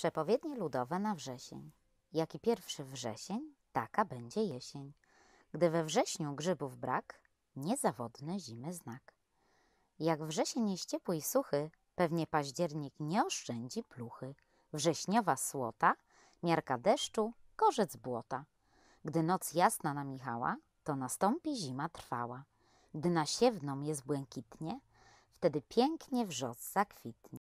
Przepowiednie ludowe na wrzesień. Jaki pierwszy wrzesień, taka będzie jesień. Gdy we wrześniu grzybów brak, niezawodny zimy znak. Jak wrzesień jest ciepły i suchy, pewnie październik nie oszczędzi pluchy. Wrześniowa słota, miarka deszczu, korzec błota. Gdy noc jasna na Michała, to nastąpi zima trwała. Gdy na siewną jest błękitnie, wtedy pięknie wrzos zakwitnie.